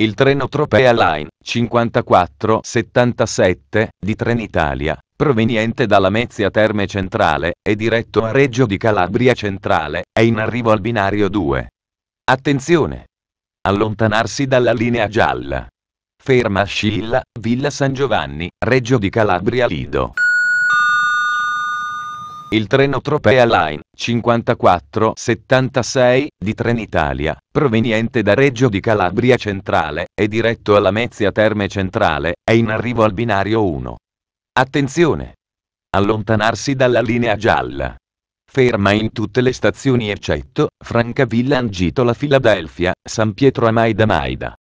Il treno Tropea Line 5477 di Trenitalia, proveniente dalla Mezzia Terme Centrale, e diretto a Reggio di Calabria Centrale, è in arrivo al binario 2. Attenzione! Allontanarsi dalla linea gialla. Ferma a Scilla, Villa San Giovanni, Reggio di Calabria Lido. Il treno Tropea Line 5476 di Trenitalia, proveniente da Reggio di Calabria Centrale, è diretto alla Mezia Terme Centrale, è in arrivo al binario 1. Attenzione! Allontanarsi dalla linea gialla. Ferma in tutte le stazioni eccetto Francavilla Angito La Filadelfia, San Pietro a Maida Maida.